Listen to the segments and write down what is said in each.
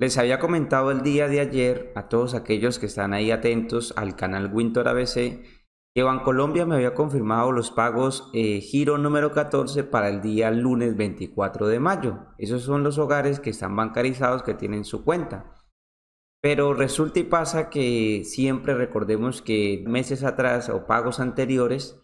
Les había comentado el día de ayer a todos aquellos que están ahí atentos al canal Winter ABC que Bancolombia me había confirmado los pagos eh, giro número 14 para el día lunes 24 de mayo. Esos son los hogares que están bancarizados que tienen su cuenta. Pero resulta y pasa que siempre recordemos que meses atrás o pagos anteriores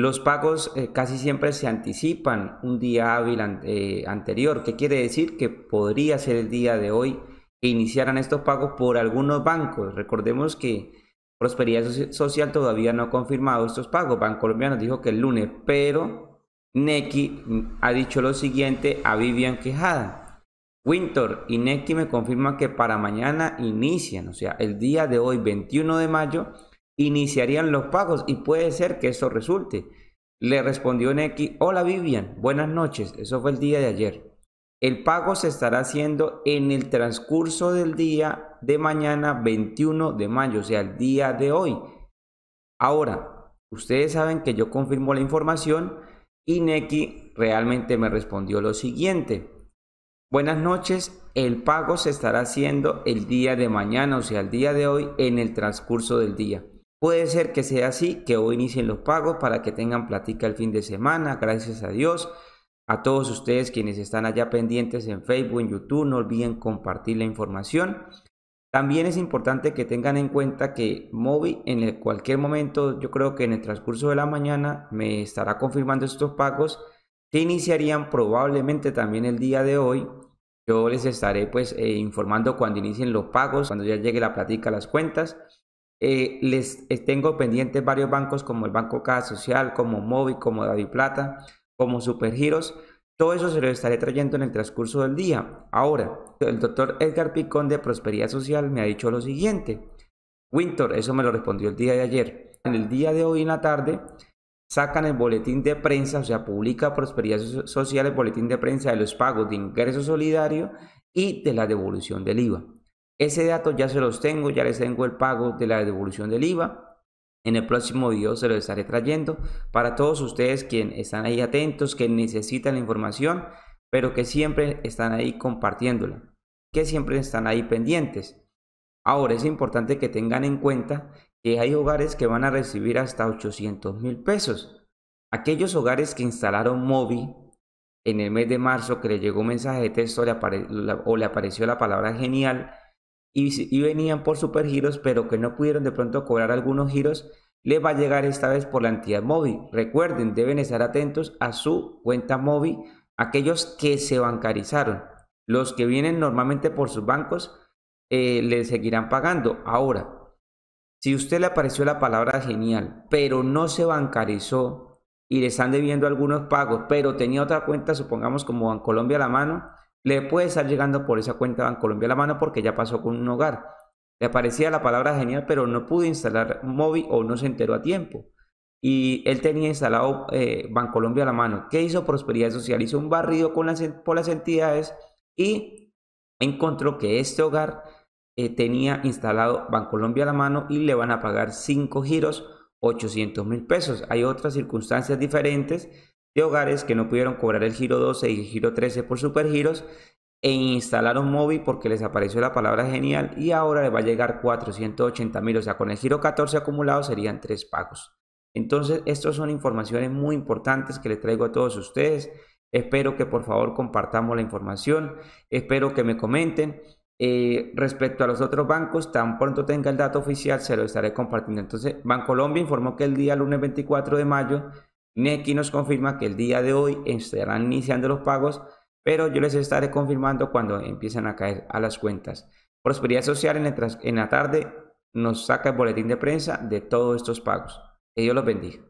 los pagos eh, casi siempre se anticipan un día hábil eh, anterior, que quiere decir que podría ser el día de hoy que iniciaran estos pagos por algunos bancos. Recordemos que Prosperidad Social todavía no ha confirmado estos pagos. Banco nos dijo que el lunes, pero Neki ha dicho lo siguiente a Vivian Quejada. Winter y Neki me confirman que para mañana inician, o sea, el día de hoy, 21 de mayo, iniciarían los pagos y puede ser que eso resulte. Le respondió Neki, hola Vivian, buenas noches, eso fue el día de ayer. El pago se estará haciendo en el transcurso del día de mañana 21 de mayo, o sea, el día de hoy. Ahora, ustedes saben que yo confirmo la información y Neki realmente me respondió lo siguiente. Buenas noches, el pago se estará haciendo el día de mañana, o sea, el día de hoy, en el transcurso del día. Puede ser que sea así, que hoy inicien los pagos para que tengan platica el fin de semana, gracias a Dios. A todos ustedes quienes están allá pendientes en Facebook, en YouTube, no olviden compartir la información. También es importante que tengan en cuenta que Movi en cualquier momento, yo creo que en el transcurso de la mañana me estará confirmando estos pagos que iniciarían probablemente también el día de hoy. Yo les estaré pues eh, informando cuando inicien los pagos, cuando ya llegue la plática, a las cuentas. Eh, les eh, tengo pendientes varios bancos como el Banco Casa Social, como Móvil, como David Plata, como Supergiros. Todo eso se lo estaré trayendo en el transcurso del día. Ahora, el doctor Edgar Picón de Prosperidad Social me ha dicho lo siguiente. Winter, eso me lo respondió el día de ayer. En el día de hoy en la tarde sacan el boletín de prensa, o sea, publica Prosperidad Social el boletín de prensa de los pagos de ingreso solidario y de la devolución del IVA. Ese dato ya se los tengo, ya les tengo el pago de la devolución del IVA. En el próximo video se lo estaré trayendo para todos ustedes que están ahí atentos, que necesitan la información, pero que siempre están ahí compartiéndola, que siempre están ahí pendientes. Ahora es importante que tengan en cuenta que hay hogares que van a recibir hasta 800 mil pesos. Aquellos hogares que instalaron Mobi en el mes de marzo, que le llegó un mensaje de texto o le apareció la palabra genial, y, venían por supergiros, pero que no pudieron de pronto cobrar algunos giros, les va a llegar esta vez por la entidad móvil. Recuerden, deben estar atentos a su cuenta móvil, aquellos que se bancarizaron. Los que vienen normalmente por sus bancos eh, le les seguirán pagando. Ahora, si usted le apareció la palabra genial, pero no se bancarizó y le están debiendo algunos pagos, pero tenía otra cuenta, supongamos como Bancolombia a la mano, le puede estar llegando por esa cuenta Bancolombia a la mano porque ya pasó con un hogar. Le aparecía la palabra genial, pero no pudo instalar móvil o no se enteró a tiempo. Y él tenía instalado eh, Bancolombia a la mano. ¿Qué hizo Prosperidad Social? Hizo un barrido con las, por las entidades y encontró que este hogar eh, tenía instalado Bancolombia a la mano y le van a pagar 5 giros 800 mil pesos. Hay otras circunstancias diferentes de hogares que no pudieron cobrar el giro 12 y el giro 13 por supergiros e instalaron móvil porque les apareció la palabra genial y ahora les va a llegar 480 mil, o sea, con el giro 14 acumulado serían tres pagos. Entonces, estas son informaciones muy importantes que les traigo a todos ustedes. Espero que por favor compartamos la información, espero que me comenten. Eh, respecto a los otros bancos, tan pronto tenga el dato oficial, se lo estaré compartiendo. Entonces, Colombia informó que el día lunes 24 de mayo Neki nos confirma que el día de hoy estarán iniciando los pagos, pero yo les estaré confirmando cuando empiecen a caer a las cuentas. Prosperidad Social en, en la tarde nos saca el boletín de prensa de todos estos pagos. Que Dios los bendiga.